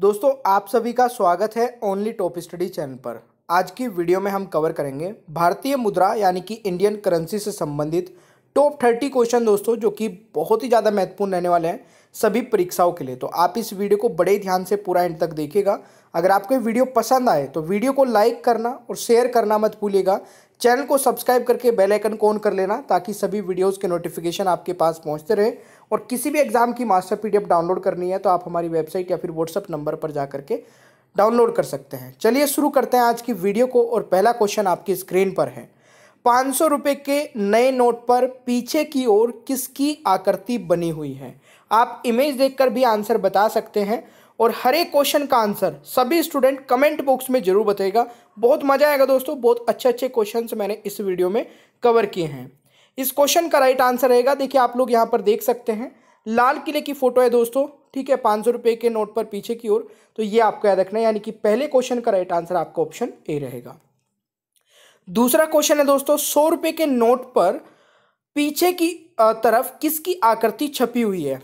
दोस्तों आप सभी का स्वागत है ओनली टॉप स्टडी चैनल पर आज की वीडियो में हम कवर करेंगे भारतीय मुद्रा यानी कि इंडियन करेंसी से संबंधित टॉप थर्टी क्वेश्चन दोस्तों जो कि बहुत ही ज़्यादा महत्वपूर्ण रहने वाले हैं सभी परीक्षाओं के लिए तो आप इस वीडियो को बड़े ध्यान से पूरा एंड तक देखिएगा अगर आपको वीडियो पसंद आए तो वीडियो को लाइक करना और शेयर करना मत भूलिएगा चैनल को सब्सक्राइब करके बेल आइकन को ऑन कर लेना ताकि सभी वीडियोस के नोटिफिकेशन आपके पास पहुंचते रहे और किसी भी एग्ज़ाम की मास्टर पीडीएफ डाउनलोड करनी है तो आप हमारी वेबसाइट या फिर व्हाट्सअप नंबर पर जा करके डाउनलोड कर सकते हैं चलिए शुरू करते हैं आज की वीडियो को और पहला क्वेश्चन आपकी स्क्रीन पर है पाँच सौ रुपये के नए नोट पर पीछे की ओर किसकी आकृति बनी हुई है आप इमेज देख भी आंसर बता सकते हैं और हर एक क्वेश्चन का आंसर सभी स्टूडेंट कमेंट बॉक्स में जरूर बताएगा बहुत मजा आएगा दोस्तों बहुत अच्छे अच्छे क्वेश्चन मैंने इस वीडियो में कवर किए हैं इस क्वेश्चन का राइट आंसर रहेगा देखिए आप लोग यहाँ पर देख सकते हैं लाल किले की फ़ोटो है दोस्तों ठीक है पाँच सौ के नोट पर पीछे की ओर तो ये आपको याद रखना है यानी कि पहले क्वेश्चन का राइट आंसर आपका ऑप्शन ए रहेगा दूसरा क्वेश्चन है दोस्तों सौ रुपये के नोट पर पीछे की तरफ किसकी आकृति छपी हुई है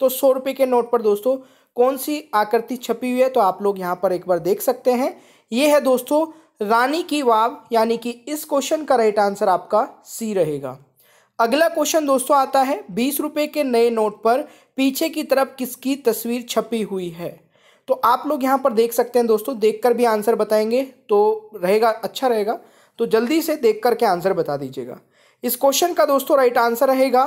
तो सौ रुपये के नोट पर दोस्तों कौन सी आकृति छपी हुई है तो आप लोग यहाँ पर एक बार देख सकते हैं ये है दोस्तों रानी की वाव यानी कि इस क्वेश्चन का राइट आंसर आपका सी रहेगा अगला क्वेश्चन दोस्तों आता है बीस रुपये के नए नोट पर पीछे की तरफ किसकी तस्वीर छपी हुई है तो आप लोग यहाँ पर देख सकते हैं दोस्तों देखकर भी आंसर बताएंगे तो रहेगा अच्छा रहेगा तो जल्दी से देख करके आंसर बता दीजिएगा इस क्वेश्चन का दोस्तों राइट आंसर रहेगा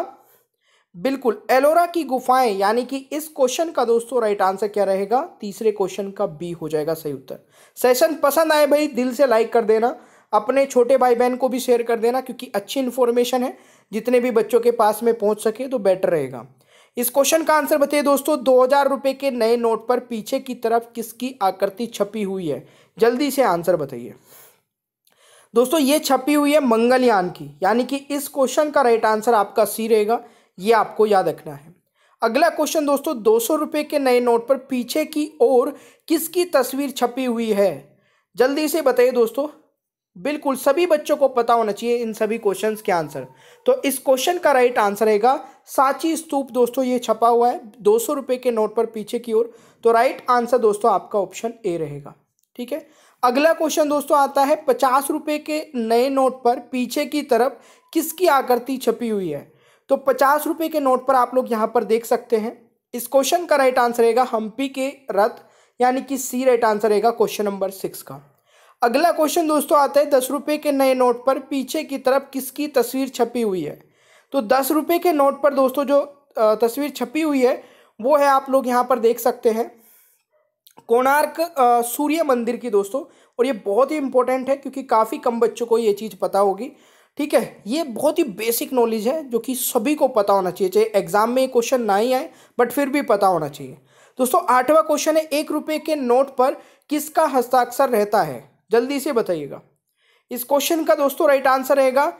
बिल्कुल एलोरा की गुफाएं यानी कि इस क्वेश्चन का दोस्तों राइट आंसर क्या रहेगा तीसरे क्वेश्चन का बी हो जाएगा सही उत्तर सेशन पसंद आए भाई दिल से लाइक कर देना अपने छोटे भाई बहन को भी शेयर कर देना क्योंकि अच्छी इन्फॉर्मेशन है जितने भी बच्चों के पास में पहुंच सके तो बेटर रहेगा इस क्वेश्चन का आंसर बताइए दोस्तों दो हजार रुपए के नए नोट पर पीछे की तरफ किसकी आकृति छपी हुई है जल्दी से आंसर बताइए दोस्तों ये छपी हुई है मंगलयान की यानी कि इस क्वेश्चन का राइट आंसर आपका सी रहेगा ये आपको याद रखना है अगला क्वेश्चन दोस्तों दो सौ के नए नोट पर पीछे की ओर किसकी तस्वीर छपी हुई है जल्दी से बताइए दोस्तों बिल्कुल सभी बच्चों को पता होना चाहिए इन सभी क्वेश्चंस के आंसर तो इस क्वेश्चन का राइट आंसर रहेगा सांची स्तूप दोस्तों ये छपा हुआ है दो सौ के नोट पर पीछे की ओर तो राइट आंसर दोस्तों आपका ऑप्शन ए रहेगा ठीक है अगला क्वेश्चन दोस्तों आता है पचास रुपये के नए नोट पर पीछे की तरफ किसकी आकृति छपी हुई है तो पचास रुपये के नोट पर आप लोग यहाँ पर देख सकते हैं इस क्वेश्चन का राइट आंसर रहेगा हम्पी के रथ यानी कि सी राइट आंसर रहेगा क्वेश्चन नंबर सिक्स का अगला क्वेश्चन दोस्तों आता है दस रुपये के नए नोट पर पीछे की तरफ किसकी तस्वीर छपी हुई है तो दस रुपये के नोट पर दोस्तों जो तस्वीर छपी हुई है वो है आप लोग यहाँ पर देख सकते हैं कोणार्क सूर्य मंदिर की दोस्तों और ये बहुत ही इंपॉर्टेंट है क्योंकि काफ़ी कम बच्चों को ये चीज़ पता होगी ठीक है ये बहुत ही बेसिक नॉलेज है जो कि सभी को पता होना चाहिए चाहे एग्जाम में क्वेश्चन ना ही आए बट फिर भी पता होना चाहिए दोस्तों आठवां क्वेश्चन है एक रुपये के नोट पर किसका हस्ताक्षर रहता है जल्दी से बताइएगा इस क्वेश्चन का दोस्तों राइट आंसर रहेगा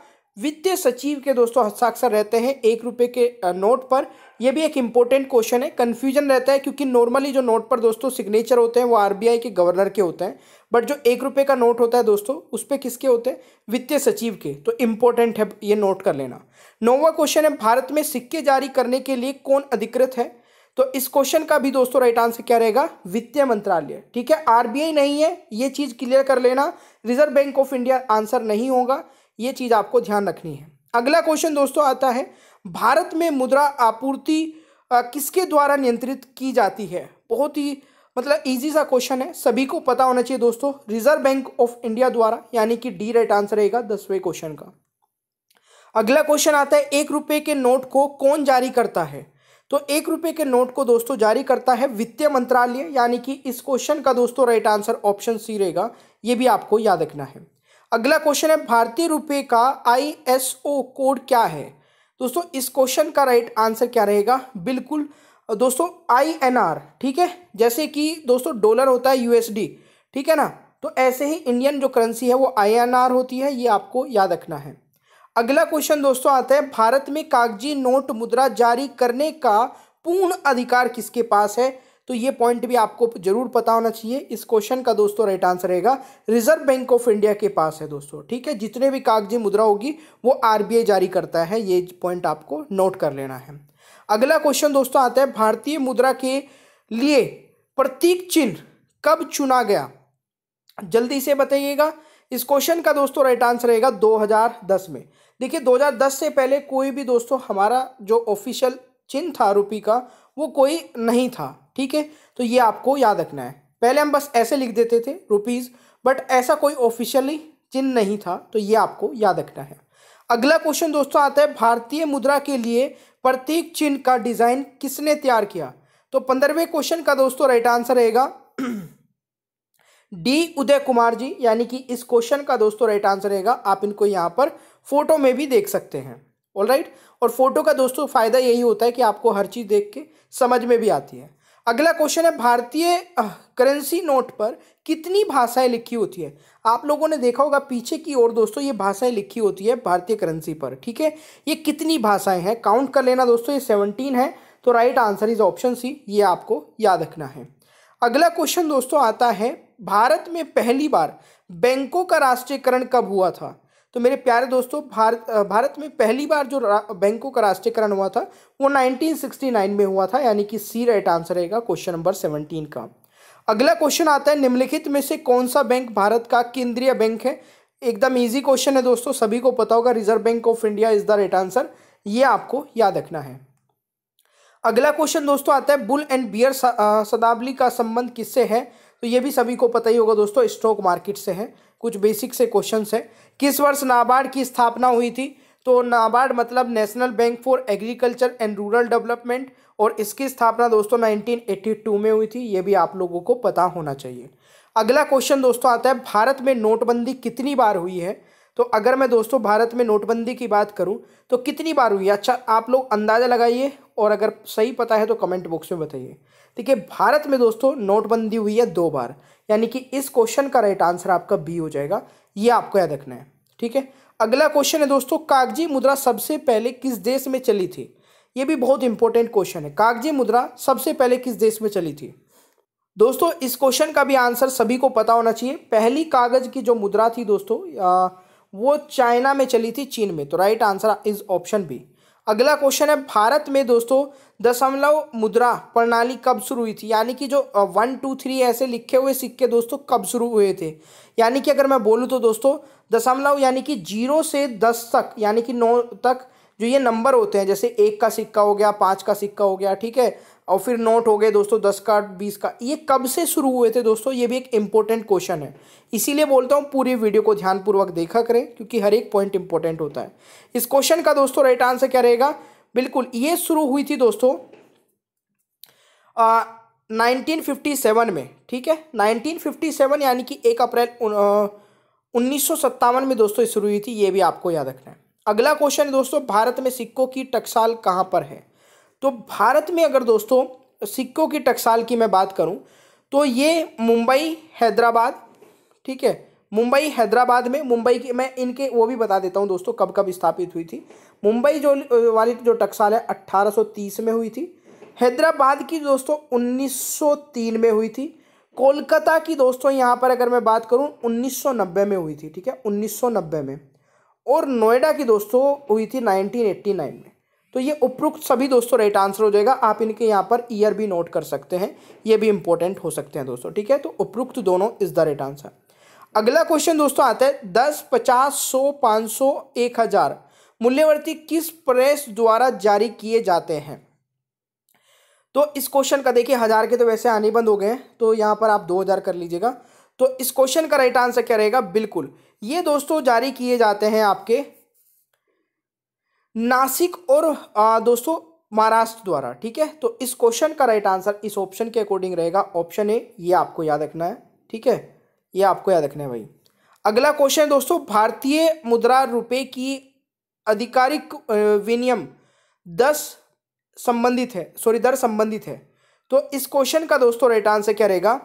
वित्तीय सचिव के दोस्तों हस्ताक्षर रहते हैं एक रुपये के नोट पर यह भी एक इम्पोर्टेंट क्वेश्चन है कन्फ्यूजन रहता है क्योंकि नॉर्मली जो नोट पर दोस्तों सिग्नेचर होते हैं वो आरबीआई के गवर्नर के होते हैं बट जो एक रुपये का नोट होता है दोस्तों उस पर किसके होते हैं वित्तीय सचिव के तो इम्पोर्टेंट है ये नोट कर लेना नौवा क्वेश्चन है भारत में सिक्के जारी करने के लिए कौन अधिकृत है तो इस क्वेश्चन का भी दोस्तों राइट आंसर क्या रहेगा वित्त मंत्रालय ठीक है आरबीआई नहीं है ये चीज क्लियर कर लेना Reserve Bank of India answer नहीं होगा ये चीज़ आपको ध्यान रखनी है अगला क्वेश्चन दोस्तों आता है भारत में मुद्रा आपूर्ति किसके द्वारा नियंत्रित की जाती है बहुत ही मतलब इजी सा क्वेश्चन है सभी को पता होना चाहिए दोस्तों रिजर्व बैंक ऑफ इंडिया द्वारा यानी कि डी राइट आंसर रहेगा दसवें क्वेश्चन का अगला क्वेश्चन आता है एक रुपये के नोट को कौन जारी करता है तो एक रुपये के नोट को दोस्तों जारी करता है वित्त मंत्रालय यानी कि इस क्वेश्चन का दोस्तों राइट आंसर ऑप्शन सी रहेगा ये भी आपको याद रखना है अगला क्वेश्चन है भारतीय रुपये का आई कोड क्या है दोस्तों इस क्वेश्चन का राइट आंसर क्या रहेगा बिल्कुल दोस्तों आर ठीक है जैसे कि दोस्तों डॉलर होता है यूएसडी ठीक है ना तो ऐसे ही इंडियन जो करेंसी है वो आर होती है ये आपको याद रखना है अगला क्वेश्चन दोस्तों आता है भारत में कागजी नोट मुद्रा जारी करने का पूर्ण अधिकार किसके पास है तो ये पॉइंट भी आपको जरूर पता होना चाहिए इस क्वेश्चन का दोस्तों राइट आंसर रहेगा रिजर्व बैंक ऑफ इंडिया के पास है दोस्तों ठीक है जितने भी कागजी मुद्रा होगी वो आरबीआई जारी करता है ये पॉइंट आपको नोट कर लेना है अगला क्वेश्चन दोस्तों आता है भारतीय मुद्रा के लिए प्रतीक चिन्ह कब चुना गया जल्दी से बताइएगा इस क्वेश्चन का दोस्तों राइट आंसर रहेगा 2010 में देखिए 2010 से पहले कोई भी दोस्तों हमारा जो ऑफिशियल चिन्ह था रुपी का वो कोई नहीं था ठीक है तो ये आपको याद रखना है पहले हम बस ऐसे लिख देते थे रुपीज़ बट ऐसा कोई ऑफिशियली चिन्ह नहीं था तो ये आपको याद रखना है अगला क्वेश्चन दोस्तों आता है भारतीय मुद्रा के लिए प्रतीक चिन्ह का डिज़ाइन किसने तैयार किया तो पंद्रहवें क्वेश्चन का दोस्तों राइट आंसर रहेगा डी उदय कुमार जी यानी कि इस क्वेश्चन का दोस्तों राइट आंसर रहेगा आप इनको यहाँ पर फोटो में भी देख सकते हैं ऑल राइट और फोटो का दोस्तों फ़ायदा यही होता है कि आपको हर चीज़ देख के समझ में भी आती है अगला क्वेश्चन है भारतीय करेंसी नोट पर कितनी भाषाएं लिखी होती है आप लोगों ने देखा होगा पीछे की ओर दोस्तों ये भाषाएं लिखी होती है भारतीय करेंसी पर ठीक है ये कितनी भाषाएं हैं काउंट कर लेना दोस्तों ये सेवनटीन है तो right answer is option C ये आपको याद रखना है अगला क्वेश्चन दोस्तों आता है भारत में पहली बार बैंकों का राष्ट्रीयकरण कब हुआ था तो मेरे प्यारे दोस्तों भारत भारत में पहली बार जो बैंकों का राष्ट्रीयकरण हुआ था वो 1969 में हुआ था यानी कि सी राइट आंसर रहेगा क्वेश्चन नंबर 17 का अगला क्वेश्चन आता है निम्नलिखित में से कौन सा बैंक भारत का केंद्रीय बैंक है एकदम ईजी क्वेश्चन है दोस्तों सभी को पता होगा Reserve Bank of India is the right answer ये आपको याद रखना है अगला क्वेश्चन दोस्तों आता है बुल एंड बियर शताब्दी का संबंध किससे है तो ये भी सभी को पता ही होगा दोस्तों स्टॉक मार्केट से है कुछ बेसिक से क्वेश्चन है किस वर्ष नाबार्ड की स्थापना हुई थी तो नाबार्ड मतलब National Bank for Agriculture and Rural Development और इसकी स्थापना दोस्तों 1982 में हुई थी ये भी आप लोगों को पता होना चाहिए अगला क्वेश्चन दोस्तों आता है भारत में नोटबंदी कितनी बार हुई है तो अगर मैं दोस्तों भारत में नोटबंदी की बात करूं तो कितनी बार हुई अच्छा आप लोग अंदाज़ा लगाइए और अगर सही पता है तो कमेंट बॉक्स में बताइए ठीक है भारत में दोस्तों नोटबंदी हुई है दो बार यानी कि इस क्वेश्चन का राइट आंसर आपका बी हो जाएगा ये आपको याद रखना है ठीक है अगला क्वेश्चन है दोस्तों कागजी मुद्रा सबसे पहले किस देश में चली थी ये भी बहुत इंपॉर्टेंट क्वेश्चन है कागजी मुद्रा सबसे पहले किस देश में चली थी दोस्तों इस क्वेश्चन का भी आंसर सभी को पता होना चाहिए पहली कागज़ की जो मुद्रा थी दोस्तों वो चाइना में चली थी चीन में तो right answer is option B अगला क्वेश्चन है भारत में दोस्तों दशमलव मुद्रा प्रणाली कब शुरू हुई थी यानी कि जो वन टू थ्री ऐसे लिखे हुए सिक्के दोस्तों कब शुरू हुए थे यानी कि अगर मैं बोलूँ तो दोस्तों दशमलव यानी कि जीरो से दस तक यानी कि नौ तक जो ये नंबर होते हैं जैसे एक का सिक्का हो गया पाँच का सिक्का हो गया ठीक है और फिर नोट हो गए दोस्तों दस का बीस का ये कब से शुरू हुए थे दोस्तों ये भी एक इम्पोर्टेंट क्वेश्चन है इसीलिए बोलता हूँ पूरी वीडियो को ध्यानपूर्वक देखा करें क्योंकि हर एक पॉइंट इंपॉर्टेंट होता है इस क्वेश्चन का दोस्तों राइट आंसर क्या रहेगा बिल्कुल ये शुरू हुई थी दोस्तों नाइनटीन फिफ्टी सेवन में ठीक है नाइनटीन फिफ्टी सेवन यानी कि एक अप्रैल उन्नीस सौ सत्तावन में दोस्तों शुरू हुई थी ये भी आपको याद रखना है अगला क्वेश्चन दोस्तों भारत में सिक्कों की टकसाल कहाँ पर है तो भारत में अगर दोस्तों सिक्कों की टकसाल की मैं बात करूं तो ये मुंबई हैदराबाद ठीक है मुंबई हैदराबाद में मुंबई की मैं इनके वो भी बता देता हूं दोस्तों कब कब स्थापित हुई थी मुंबई जो वाली जो टकसाल है 1830 में हुई थी हैदराबाद की दोस्तों 1903 में हुई थी कोलकाता की दोस्तों यहाँ पर अगर मैं बात करूँ 1990 में हुई थी ठीक है 1990 में और नोएडा की दोस्तों हुई थी नाइनटीन में तो ये उपरोक्त सभी दोस्तों राइट आंसर हो जाएगा आप इनके यहाँ पर ईयर भी नोट कर सकते हैं ये भी इंपॉर्टेंट हो सकते हैं दोस्तों ठीक है तो उपरोक्त दोनों इज द राइट आंसर अगला क्वेश्चन दोस्तों आता है दस पचास सौ पाँच सौ एक हजार मूल्यवर्ती किस प्रेस द्वारा जारी किए जाते हैं तो इस क्वेश्चन का देखिए हजार के तो वैसे आने बंद हो गए हैं तो यहाँ पर आप दो हजार कर लीजिएगा तो इस क्वेश्चन का राइट आंसर क्या रहेगा बिल्कुल ये दोस्तों जारी किए जाते हैं आपके नासिक और आ, दोस्तों महाराष्ट्र द्वारा ठीक है तो इस क्वेश्चन का राइट आंसर इस ऑप्शन के अकॉर्डिंग रहेगा ऑप्शन ए ये आपको याद रखना है ठीक है ये आपको याद रखना है भाई अगला क्वेश्चन दोस्तों भारतीय मुद्रा रुपए की आधिकारिक विनियम दस संबंधित है सॉरी दर संबंधित है तो इस क्वेश्चन का दोस्तों राइट आंसर क्या रहेगा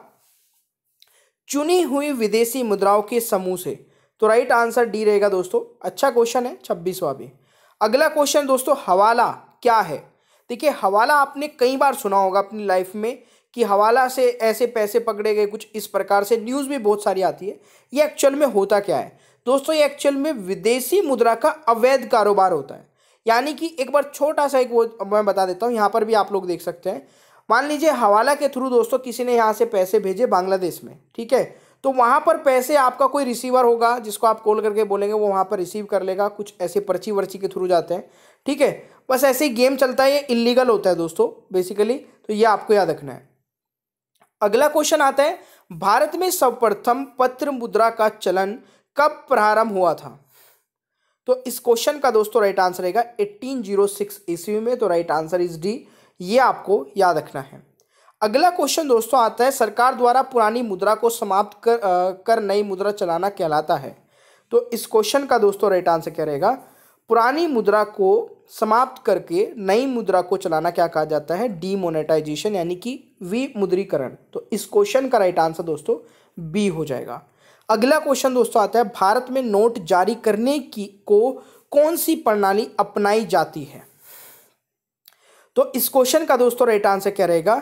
चुनी हुई विदेशी मुद्राओं के समूह से तो राइट आंसर डी रहेगा दोस्तों अच्छा क्वेश्चन है छब्बीसवा भी अगला क्वेश्चन दोस्तों हवाला क्या है देखिए हवाला आपने कई बार सुना होगा अपनी लाइफ में कि हवाला से ऐसे पैसे पकड़े गए कुछ इस प्रकार से न्यूज़ भी बहुत सारी आती है ये एक्चुअल में होता क्या है दोस्तों ये एक्चुअल में विदेशी मुद्रा का अवैध कारोबार होता है यानी कि एक बार छोटा सा एक वो मैं बता देता हूँ यहाँ पर भी आप लोग देख सकते हैं मान लीजिए हवाला के थ्रू दोस्तों किसी ने यहाँ से पैसे भेजे बांग्लादेश में ठीक है तो वहाँ पर पैसे आपका कोई रिसीवर होगा जिसको आप कॉल करके बोलेंगे वो वहाँ पर रिसीव कर लेगा कुछ ऐसे पर्ची वर्ची के थ्रू जाते हैं ठीक है बस ऐसे ही गेम चलता है ये इलीगल होता है दोस्तों बेसिकली तो ये आपको याद रखना है अगला क्वेश्चन आता है भारत में सर्वप्रथम पत्र मुद्रा का चलन कब प्रारंभ हुआ था तो इस क्वेश्चन का दोस्तों राइट आंसर रहेगा एट्टीन जीरो सिक्स ईस्वी में तो राइट आंसर इज डी ये आपको याद रखना है अगला क्वेश्चन दोस्तों आता है सरकार द्वारा पुरानी मुद्रा को समाप्त कर आ, कर नई मुद्रा चलाना कहलाता है तो इस क्वेश्चन का दोस्तों राइट आंसर क्या रहेगा पुरानी मुद्रा को समाप्त करके नई मुद्रा को चलाना क्या कहा जाता है डीमोनेटाइजेशन यानी कि विमुद्रीकरण तो इस क्वेश्चन का राइट आंसर दोस्तों बी हो जाएगा अगला क्वेश्चन दोस्तों आता है भारत में नोट जारी करने की को कौन सी प्रणाली अपनाई जाती है तो इस क्वेश्चन का दोस्तों राइट आंसर क्या रहेगा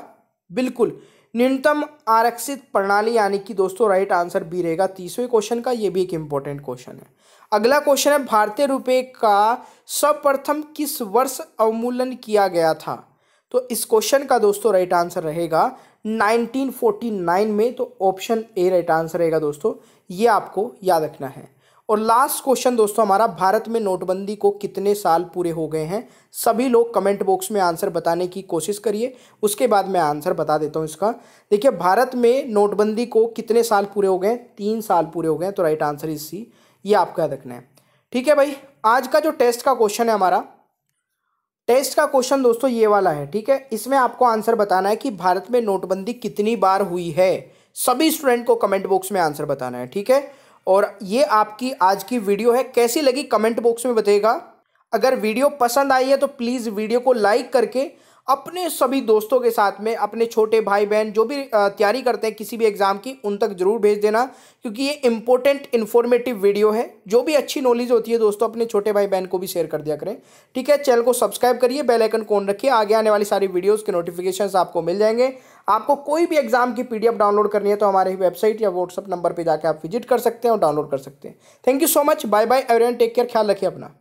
बिल्कुल न्यूनतम आरक्षित प्रणाली यानी कि दोस्तों राइट आंसर बी रहेगा तीसवें क्वेश्चन का ये भी एक इंपॉर्टेंट क्वेश्चन है अगला क्वेश्चन है भारतीय रुपये का सर्वप्रथम किस वर्ष अवमूलन किया गया था तो इस क्वेश्चन का दोस्तों राइट आंसर रहेगा 1949 में तो ऑप्शन ए राइट आंसर रहेगा दोस्तों ये आपको याद रखना है और लास्ट क्वेश्चन दोस्तों हमारा भारत में नोटबंदी को कितने साल पूरे हो गए हैं सभी लोग कमेंट बॉक्स में आंसर बताने की कोशिश करिए उसके बाद मैं आंसर बता देता हूँ इसका देखिए भारत में नोटबंदी को कितने साल पूरे हो गए तीन साल पूरे हो गए तो राइट आंसर इज सी ये आपका रखना है ठीक है भाई आज का जो टेस्ट का क्वेश्चन है हमारा टेस्ट का क्वेश्चन दोस्तों ये वाला है ठीक है इसमें आपको आंसर बताना है कि भारत में नोटबंदी कितनी बार हुई है सभी स्टूडेंट को कमेंट बॉक्स में आंसर बताना है ठीक है और ये आपकी आज की वीडियो है कैसी लगी कमेंट बॉक्स में बताइएगा अगर वीडियो पसंद आई है तो प्लीज़ वीडियो को लाइक करके अपने सभी दोस्तों के साथ में अपने छोटे भाई बहन जो भी तैयारी करते हैं किसी भी एग्ज़ाम की उन तक ज़रूर भेज देना क्योंकि ये इंपॉर्टेंट इन्फॉर्मेटिव वीडियो है जो भी अच्छी नॉलेज होती है दोस्तों अपने छोटे भाई बहन को भी शेयर कर दिया करें ठीक है चैनल को सब्सक्राइब करिए बेलाइकन आइकन कौन रखिए आगे आने वाली सारी वीडियोज़ के नोटिफिकेशन आपको मिल जाएंगे आपको कोई भी एग्जाम की पीडीएफ डाउनलोड करनी है तो हमारे वेबसाइट या व्हाट्सअप नंबर पर जाकर आप विजिट कर सकते हैं और डाउनलोड कर सकते हैं thank you so much bye bye everyone take care ख्याल रखिए अपना